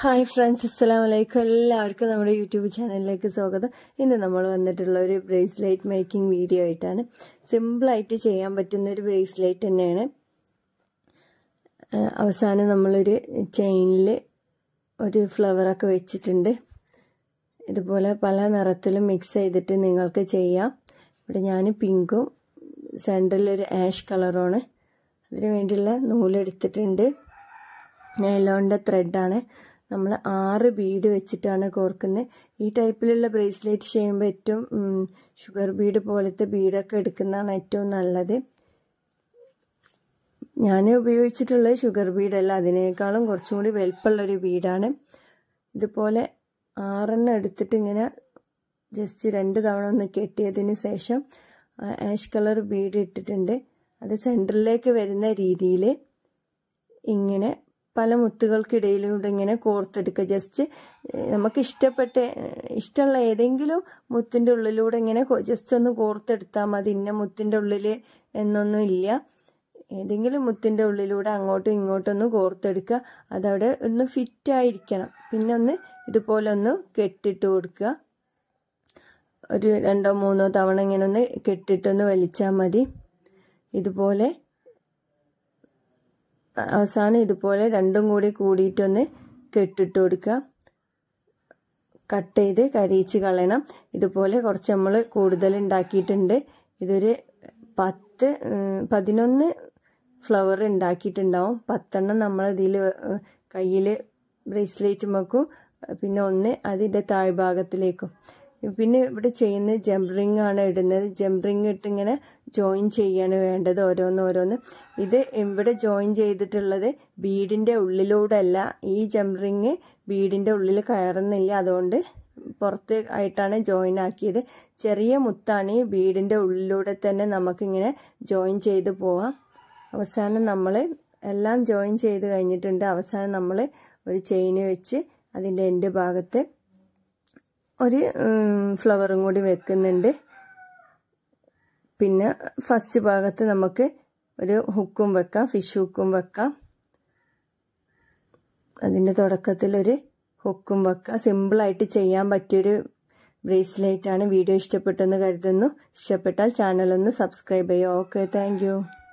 hi friends അസ്സാം വലൈക്കും എല്ലാവർക്കും നമ്മുടെ യൂട്യൂബ് ചാനലിലേക്ക് സ്വാഗതം ഇന്ന് നമ്മൾ വന്നിട്ടുള്ള ഒരു ബ്രേസ്ലൈറ്റ് മേക്കിംഗ് വീഡിയോ ആയിട്ടാണ് സിമ്പിളായിട്ട് ചെയ്യാൻ പറ്റുന്ന ഒരു ബ്രേസ്ലൈറ്റ് തന്നെയാണ് അവസാനം നമ്മളൊരു ചെയിനിൽ ഒരു ഫ്ലവറൊക്കെ വെച്ചിട്ടുണ്ട് ഇതുപോലെ പല നിറത്തിലും മിക്സ് ചെയ്തിട്ട് നിങ്ങൾക്ക് ചെയ്യാം ഇവിടെ ഞാൻ പിങ്കും സെൻറ്ററിലൊരു ആഷ് കളറുമാണ് അതിന് വേണ്ടിയുള്ള നൂലെടുത്തിട്ടുണ്ട് നൈലോണിൻ്റെ ത്രെഡാണ് നമ്മൾ ആറ് ബീഡ് വെച്ചിട്ടാണ് കോർക്കുന്നത് ഈ ടൈപ്പിലുള്ള ബ്രേസ്ലെറ്റ് ചെയ്യുമ്പോൾ ഏറ്റവും ഷുഗർ ബീഡ് പോലത്തെ ബീഡൊക്കെ എടുക്കുന്നതാണ് ഏറ്റവും നല്ലത് ഞാൻ ഉപയോഗിച്ചിട്ടുള്ളത് ഷുഗർ ബീഡല്ല അതിനേക്കാളും കുറച്ചും കൂടി വലുപ്പമുള്ളൊരു ബീഡാണ് ഇതുപോലെ ആറെണ്ണം എടുത്തിട്ട് ഇങ്ങനെ ജസ്റ്റ് രണ്ട് തവണ ഒന്ന് കെട്ടിയതിന് ശേഷം ആഷ് കളർ ബീഡ് ഇട്ടിട്ടുണ്ട് അത് സെൻറ്ററിലേക്ക് വരുന്ന രീതിയിൽ ഇങ്ങനെ പല മുത്തുകൾക്കിടയിലൂടെ ഇങ്ങനെ കോർത്തെടുക്കുക ജസ്റ്റ് നമുക്ക് ഇഷ്ടപ്പെട്ട ഇഷ്ടമുള്ള ഏതെങ്കിലും മുത്തിൻ്റെ ഉള്ളിലൂടെ ഇങ്ങനെ ജസ്റ്റ് ഒന്ന് കോർത്തെടുത്താൽ മതി ഇന്ന മുത്തിൻ്റെ ഉള്ളിൽ എന്നൊന്നും ഇല്ല ഏതെങ്കിലും മുത്തിൻ്റെ ഉള്ളിലൂടെ അങ്ങോട്ടും ഇങ്ങോട്ടും ഒന്ന് കോർത്തെടുക്കുക അതവിടെ ഒന്ന് ഫിറ്റായിരിക്കണം പിന്നെ ഒന്ന് ഇതുപോലെ ഒന്ന് കെട്ടിട്ട് കൊടുക്കുക ഒരു രണ്ടോ മൂന്നോ തവണ ഇങ്ങനെ ഒന്ന് കെട്ടിട്ടൊന്ന് വലിച്ചാൽ മതി ഇതുപോലെ അവസാനം ഇതുപോലെ രണ്ടും കൂടി കൂടിയിട്ടൊന്ന് കെട്ടിട്ട് കൊടുക്കുക കട്ട് ചെയ്ത് കരിയിച്ച് കളയണം ഇതുപോലെ കുറച്ച് നമ്മൾ കൂടുതൽ ഉണ്ടാക്കിയിട്ടുണ്ട് ഇതൊരു പത്ത് പതിനൊന്ന് ഫ്ലവർ ഉണ്ടാക്കിയിട്ടുണ്ടാവും പത്തെണ്ണം നമ്മൾ ഇതിൽ കയ്യിൽ ബ്രേസ്ലെറ്റ് വെക്കും പിന്നെ ഒന്ന് അതിൻ്റെ താഴ്ഭാഗത്തിലേക്കും പിന്നെ ഇവിടെ ചെയ്യുന്നത് ജംപ് റിംഗ് ആണ് ഇടുന്നത് ജംപ് റിംഗ് ഇട്ട് ഇങ്ങനെ ജോയിൻ ചെയ്യാണ് വേണ്ടത് ഓരോന്ന് ഓരോന്ന് ഇത് ഇവിടെ ജോയിൻ ചെയ്തിട്ടുള്ളത് ബീഡിൻ്റെ ഉള്ളിലൂടെയല്ല ഈ ജംപ് റിംഗ് ഉള്ളിൽ കയറുന്നില്ല അതുകൊണ്ട് പുറത്ത് ആയിട്ടാണ് ജോയിൻ ആക്കിയത് ചെറിയ മുത്താണ് ഈ വീടിൻ്റെ ഉള്ളിലൂടെ തന്നെ നമുക്കിങ്ങനെ ജോയിൻ ചെയ്ത് പോവാം അവസാനം നമ്മൾ എല്ലാം ജോയിൻ ചെയ്ത് കഴിഞ്ഞിട്ടുണ്ട് അവസാനം നമ്മൾ ഒരു ചെയിന് വെച്ച് അതിൻ്റെ എൻ്റെ ഭാഗത്ത് ഒരു ഫ്ലവറും കൂടി വെക്കുന്നുണ്ട് പിന്നെ ഫസ്റ്റ് ഭാഗത്ത് നമുക്ക് ഒരു ഹുക്കും വെക്കാം ഫിഷ് ഹുക്കും വെക്കാം അതിൻ്റെ തുടക്കത്തിൽ ഒരു ഹുക്കും വെക്കാം സിമ്പിളായിട്ട് ചെയ്യാൻ പറ്റിയൊരു ബ്രേസ്ലെറ്റാണ് വീഡിയോ ഇഷ്ടപ്പെട്ടെന്ന് കരുതുന്നു ഇഷ്ടപ്പെട്ടാൽ ചാനലൊന്ന് സബ്സ്ക്രൈബ് ചെയ്യുക ഓക്കെ താങ്ക്